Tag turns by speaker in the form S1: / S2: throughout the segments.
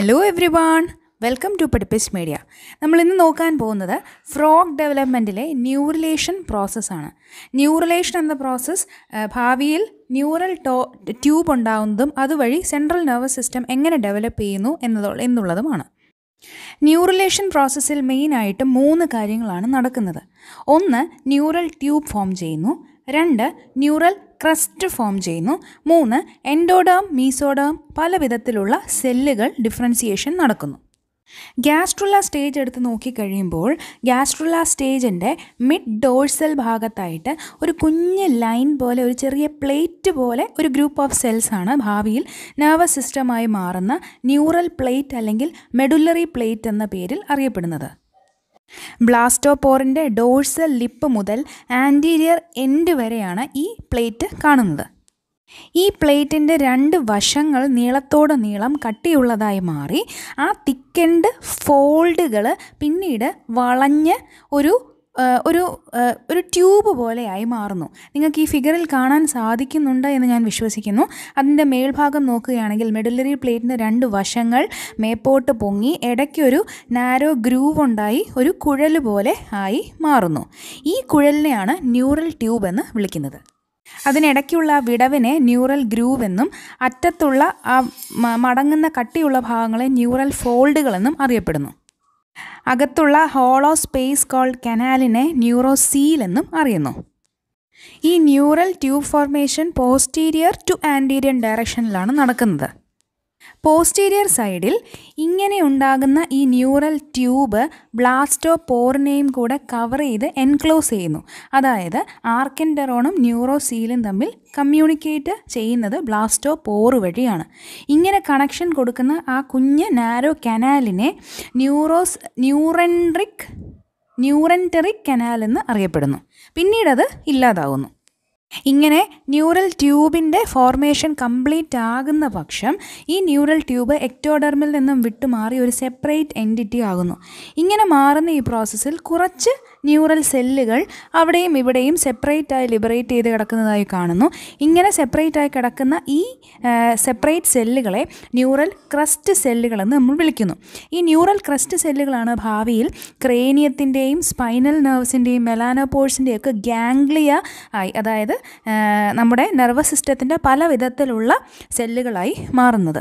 S1: hello everyone welcome to പഠിപ്പിസ് media നമ്മൾ ഇന്ന് നോക്കാൻ പോകുന്നത് ഫ്രോഗ് ഡെവലപ്മെൻറ്റിലെ ന്യൂറിലേഷൻ പ്രോസസ്സാണ് ന്യൂറിലേഷൻ എന്ന പ്രോസസ്സ് ഭാവിയിൽ ന്യൂറൽ ടോ ട്യൂബ് ഉണ്ടാകുന്നതും അതുവഴി സെൻട്രൽ നെർവസ് സിസ്റ്റം എങ്ങനെ ഡെവലപ്പ് ചെയ്യുന്നു എന്നതോ എന്നുള്ളതുമാണ് ന്യൂറിലേഷൻ പ്രോസസ്സിൽ മെയിനായിട്ട് മൂന്ന് കാര്യങ്ങളാണ് നടക്കുന്നത് ഒന്ന് ന്യൂറൽ ട്യൂബ് ഫോം ചെയ്യുന്നു രണ്ട് ന്യൂറൽ ക്രസ്റ്റ് ഫോം ചെയ്യുന്നു മൂന്ന് എൻഡോഡാം മീസോഡാം പല വിധത്തിലുള്ള സെല്ലുകൾ ഡിഫറൻസിയേഷൻ നടക്കുന്നു ഗ്യാസ്ട്രുള്ള സ്റ്റേജ് എടുത്ത് നോക്കിക്കഴിയുമ്പോൾ ഗ്യാസ്ട്രുള്ള സ്റ്റേജിൻ്റെ മിഡ് ഡോഴ്സൽ ഭാഗത്തായിട്ട് ഒരു കുഞ്ഞ് ലൈൻ പോലെ ഒരു ചെറിയ പ്ലേറ്റ് പോലെ ഒരു ഗ്രൂപ്പ് ഓഫ് സെൽസ് ആണ് ഭാവിയിൽ നെർവസ് സിസ്റ്റമായി മാറുന്ന ന്യൂറൽ പ്ലേറ്റ് അല്ലെങ്കിൽ മെഡുല്ലറി പ്ലേറ്റ് എന്ന പേരിൽ അറിയപ്പെടുന്നത് ബ്ലാസ്റ്റോപോറിൻ്റെ ഡോഴ്സൽ ലിപ്പ് മുതൽ ആൻറ്റീരിയർ എൻഡ് വരെയാണ് ഈ പ്ലേറ്റ് കാണുന്നത് ഈ പ്ലേറ്റിൻ്റെ രണ്ട് വശങ്ങൾ നീളത്തോട് നീളം കട്ടിയുള്ളതായി മാറി ആ തിക്കൻഡ് ഫോൾഡുകൾ പിന്നീട് വളഞ്ഞ് ഒരു ഒരു ഒരു ട്യൂബ് പോലെയായി മാറുന്നു നിങ്ങൾക്ക് ഈ ഫിഗറിൽ കാണാൻ സാധിക്കുന്നുണ്ട് എന്ന് ഞാൻ വിശ്വസിക്കുന്നു അതിൻ്റെ മേൽഭാഗം നോക്കുകയാണെങ്കിൽ മെഡിലറി പ്ലേറ്റിൻ്റെ രണ്ട് വശങ്ങൾ മേപ്പോട്ട് പൊങ്ങി ഇടയ്ക്കൊരു നാരോ ഗ്രൂവ് ഉണ്ടായി ഒരു കുഴൽ പോലെ ആയി മാറുന്നു ഈ കുഴലിനെയാണ് ന്യൂറൽ ട്യൂബ് എന്ന് വിളിക്കുന്നത് അതിനിടയ്ക്കുള്ള വിടവിനെ ന്യൂറൽ ഗ്രൂവ് എന്നും അറ്റത്തുള്ള ആ മടങ്ങുന്ന കട്ടിയുള്ള ഭാഗങ്ങളെ ന്യൂറൽ ഫോൾഡുകളെന്നും അറിയപ്പെടുന്നു അകത്തുള്ള ഹോളോ സ്പേസ് കോൾ കനാലിനെ ന്യൂറോസീൽ എന്നും അറിയുന്നു ഈ neural tube formation posterior to anterior ഡയറക്ഷനിലാണ് നടക്കുന്നത് പോസ്റ്റീരിയർ സൈഡിൽ ഇങ്ങനെ ഉണ്ടാകുന്ന ഈ ന്യൂറൽ ട്യൂബ് ബ്ലാസ്റ്റോ പോറിനെയും കൂടെ കവർ ചെയ്ത് എൻക്ലോസ് ചെയ്യുന്നു അതായത് ആർക്കെൻഡെറോണും ന്യൂറോസീലും തമ്മിൽ കമ്മ്യൂണിക്കേറ്റ് ചെയ്യുന്നത് ബ്ലാസ്റ്റോ പോർ വഴിയാണ് ഇങ്ങനെ കണക്ഷൻ കൊടുക്കുന്ന ആ കുഞ്ഞ് നാരോ കനാലിനെ ന്യൂറോസ് ന്യൂറൻട്രിക് ന്യൂറൻറ്ററിക് കനാൽ എന്ന് അറിയപ്പെടുന്നു പിന്നീടത് ഇല്ലാതാവുന്നു ഇങ്ങനെ ന്യൂറൽ ട്യൂബിൻ്റെ ഫോർമേഷൻ കംപ്ലീറ്റ് ആകുന്ന പക്ഷം ഈ ന്യൂറൽ ട്യൂബ് എക്ടോഡെർമിൽ നിന്നും വിട്ടുമാറി ഒരു സെപ്പറേറ്റ് എൻറ്റിറ്റി ആകുന്നു ഇങ്ങനെ മാറുന്ന ഈ പ്രോസസ്സിൽ കുറച്ച് ന്യൂറൽ സെല്ലുകൾ അവിടെയും ഇവിടെയും സെപ്പറേറ്റായി ലിബറേറ്റ് ചെയ്ത് കിടക്കുന്നതായി കാണുന്നു ഇങ്ങനെ സെപ്പറേറ്റായി കിടക്കുന്ന ഈ സെപ്പറേറ്റ് സെല്ലുകളെ ന്യൂറൽ ക്രസ്റ്റ് സെല്ലുകളെന്ന് നമ്മൾ വിളിക്കുന്നു ഈ ന്യൂറൽ ക്രസ്റ്റ് സെല്ലുകളാണ് ഭാവിയിൽ ക്രേനിയത്തിൻ്റെയും സ്പൈനൽ നെർവ്സിൻ്റെയും മെലാനോപോഴ്സിൻ്റെയും ഒക്കെ ഗാംഗ്ലിയ ആയി അതായത് നമ്മുടെ നെർവസ് സിസ്റ്റത്തിൻ്റെ പല വിധത്തിലുള്ള സെല്ലുകളായി മാറുന്നത്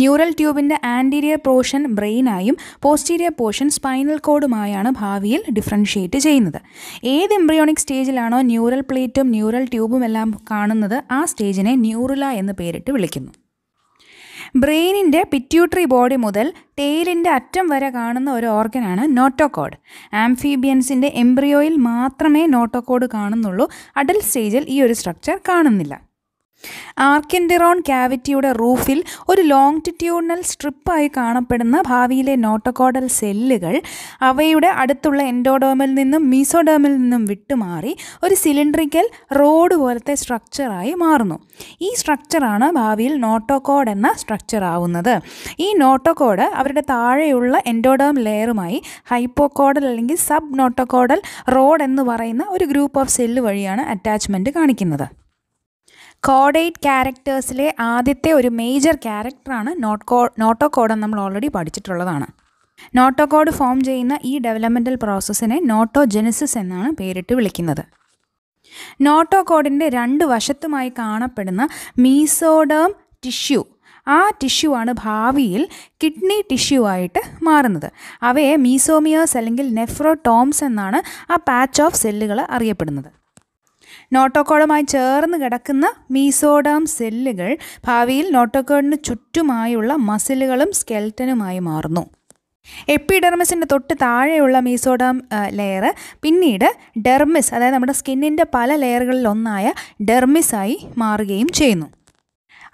S1: ന്യൂറൽ ട്യൂബിൻ്റെ ആൻറ്റീരിയർ പോർഷൻ ബ്രെയിനായും പോസ്റ്റീരിയർ പോർഷൻ സ്പൈനൽ കോഡുമായാണ് ഭാവിയിൽ ഡിഫറൻഷ്യേറ്റ് ചെയ്യുന്നത് ഏത് എംബ്രിയോണിക് സ്റ്റേജിലാണോ ന്യൂറൽ പ്ലേറ്റും ന്യൂറൽ ട്യൂബും എല്ലാം കാണുന്നത് ആ സ്റ്റേജിനെ ന്യൂറുല എന്ന് പേരിട്ട് വിളിക്കുന്നു ബ്രെയിനിൻ്റെ പിറ്റ്യൂട്ടറി ബോഡി മുതൽ ടെയിലിൻ്റെ അറ്റം വരെ കാണുന്ന ഒരു ഓർഗനാണ് നോട്ടോകോഡ് ആംഫീബിയൻസിൻ്റെ എംബ്രിയോയിൽ മാത്രമേ നോട്ടോകോഡ് കാണുന്നുള്ളൂ അഡൽറ്റ് സ്റ്റേജിൽ ഈ ഒരു സ്ട്രക്ചർ കാണുന്നില്ല ആർക്കിൻഡിറോൺ ക്യാവിറ്റിയുടെ റൂഫിൽ ഒരു ലോങ്റ്റിറ്റ്യൂഡിനൽ സ്ട്രിപ്പായി കാണപ്പെടുന്ന ഭാവിയിലെ നോട്ടക്കോഡൽ സെല്ലുകൾ അവയുടെ അടുത്തുള്ള എൻഡോഡോമിൽ നിന്നും മീസോഡോമിൽ നിന്നും വിട്ടുമാറി ഒരു സിലിണ്ടറിക്കൽ റോഡ് പോലത്തെ സ്ട്രക്ചറായി മാറുന്നു ഈ സ്ട്രക്ചറാണ് ഭാവിയിൽ നോട്ടോക്കോഡ് എന്ന സ്ട്രക്ചർ ആവുന്നത് ഈ നോട്ടോക്കോഡ് അവരുടെ താഴെയുള്ള എൻഡോഡോം ലെയറുമായി ഹൈപ്പോക്കോഡൽ അല്ലെങ്കിൽ സബ് നോട്ടോക്കോഡൽ റോഡ് എന്ന് പറയുന്ന ഒരു ഗ്രൂപ്പ് ഓഫ് സെല്ല് വഴിയാണ് അറ്റാച്ച്മെൻറ്റ് കാണിക്കുന്നത് കോഡേറ്റ് ക്യാരക്ടേഴ്സിലെ ആദ്യത്തെ ഒരു മേജർ ക്യാരക്ടറാണ് നോട്ടോ നോട്ടോകോഡ് നമ്മൾ ഓൾറെഡി പഠിച്ചിട്ടുള്ളതാണ് നോട്ടോകോഡ് ഫോം ചെയ്യുന്ന ഈ ഡെവലപ്മെൻറ്റൽ പ്രോസസ്സിനെ നോട്ടോജെനിസിസ് എന്നാണ് പേരിട്ട് വിളിക്കുന്നത് നോട്ടോകോഡിൻ്റെ രണ്ട് വശത്തുമായി കാണപ്പെടുന്ന മീസോഡേം ടിഷ്യൂ ആ ടിഷ്യൂ ആണ് ഭാവിയിൽ കിഡ്നി ടിഷ്യൂ ആയിട്ട് മാറുന്നത് അവയെ മീസോമിയോസ് അല്ലെങ്കിൽ നെഫ്രോടോംസ് എന്നാണ് ആ പാച്ച് ഓഫ് സെല്ലുകൾ അറിയപ്പെടുന്നത് നോട്ടോക്കോളുമായി ചേർന്ന് കിടക്കുന്ന മീസോഡാം സെല്ലുകൾ ഭാവിയിൽ നോട്ടോക്കോളിന് ചുറ്റുമായുള്ള മസിലുകളും സ്കെൽറ്റനുമായി മാറുന്നു എപ്പിഡെർമിസിൻ്റെ തൊട്ട് താഴെയുള്ള മീസോഡാം ലെയർ പിന്നീട് ഡെർമിസ് അതായത് നമ്മുടെ സ്കിന്നിൻ്റെ പല ലെയറുകളിൽ ഒന്നായ ഡെർമിസായി മാറുകയും ചെയ്യുന്നു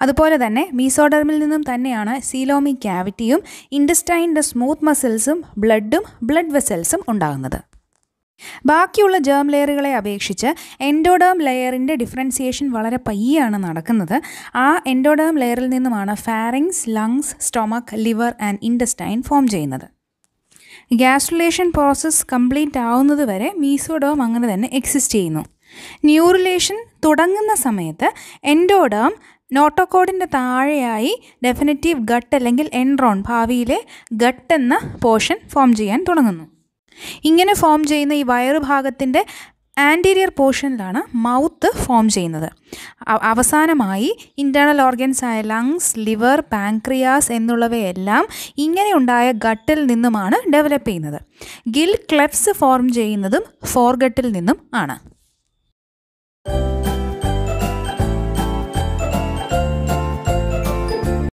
S1: അതുപോലെ തന്നെ മീസോഡർമിൽ നിന്നും തന്നെയാണ് സീലോമി ക്യാവിറ്റിയും ഇൻഡസ്റ്റൈൻ്റെ സ്മൂത്ത് മസിൽസും ബ്ലഡും ബ്ലഡ് വെസൽസും ഉണ്ടാകുന്നത് ബാക്കിയുള്ള ജേം ലെയറുകളെ അപേക്ഷിച്ച് എൻഡോഡേം ലെയറിൻ്റെ ഡിഫറൻസിയേഷൻ വളരെ പയ്യാണ് നടക്കുന്നത് ആ എൻഡോഡേം ലെയറിൽ നിന്നുമാണ് pharynx lungs stomach liver and intestine form ചെയ്യുന്നത് ഗ്യാസ്ട്രുലേഷൻ പ്രോസസ്സ് കംപ്ലീറ്റ് ആവുന്നത് വരെ മീസോഡോം അങ്ങനെ തന്നെ എക്സിസ്റ്റ് ചെയ്യുന്നു ന്യൂറിലേഷൻ തുടങ്ങുന്ന സമയത്ത് എൻഡോഡേം നോട്ടോക്കോഡിൻ്റെ താഴെയായി ഡെഫിനറ്റീവ് ഗട്ട് അല്ലെങ്കിൽ എൻഡ്രോൺ ഭാവിയിലെ ഗട്ട് എന്ന പോർഷൻ ഫോം ചെയ്യാൻ തുടങ്ങുന്നു ഇങ്ങനെ ഫോം ചെയ്യുന്ന ഈ വയറ് ഭാഗത്തിൻ്റെ ആൻറ്റീരിയർ പോർഷനിലാണ് മൗത്ത് ഫോം ചെയ്യുന്നത് അവസാനമായി ഇൻറ്റേർണൽ ഓർഗൻസ് ആയ ലങ്സ് ലിവർ പാൻക്രിയാസ് എന്നുള്ളവയെല്ലാം ഇങ്ങനെയുണ്ടായ ഗട്ടിൽ നിന്നുമാണ് ഡെവലപ്പ് ചെയ്യുന്നത് ഗിൽ ക്ലെഫ്സ് ഫോം ചെയ്യുന്നതും ഫോർഗട്ടിൽ നിന്നും ആണ്